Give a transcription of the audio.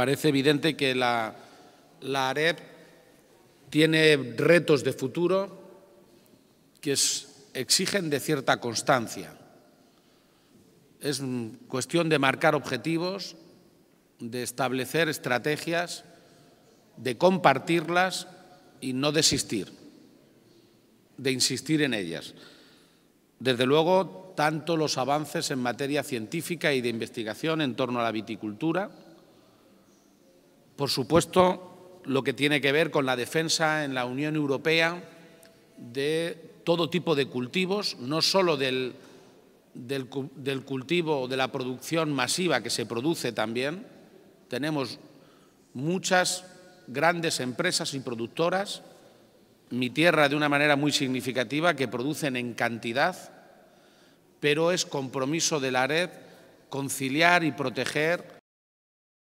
parece evidente que la, la AREP tiene retos de futuro que exigen de cierta constancia. Es cuestión de marcar objetivos, de establecer estrategias, de compartirlas y no desistir, de insistir en ellas. Desde luego, tanto los avances en materia científica y de investigación en torno a la viticultura, por supuesto, lo que tiene que ver con la defensa en la Unión Europea de todo tipo de cultivos, no solo del, del cultivo o de la producción masiva que se produce también. Tenemos muchas grandes empresas y productoras, mi tierra de una manera muy significativa, que producen en cantidad, pero es compromiso de la red conciliar y proteger